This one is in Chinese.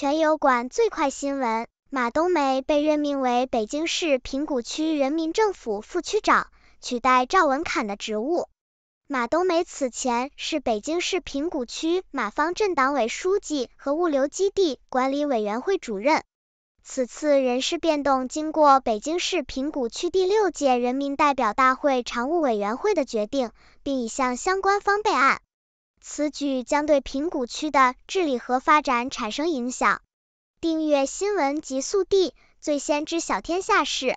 全油管最快新闻：马冬梅被任命为北京市平谷区人民政府副区长，取代赵文侃的职务。马冬梅此前是北京市平谷区马坊镇党委书记和物流基地管理委员会主任。此次人事变动经过北京市平谷区第六届人民代表大会常务委员会的决定，并已向相关方备案。此举将对平谷区的治理和发展产生影响。订阅新闻极速递，最先知晓天下事。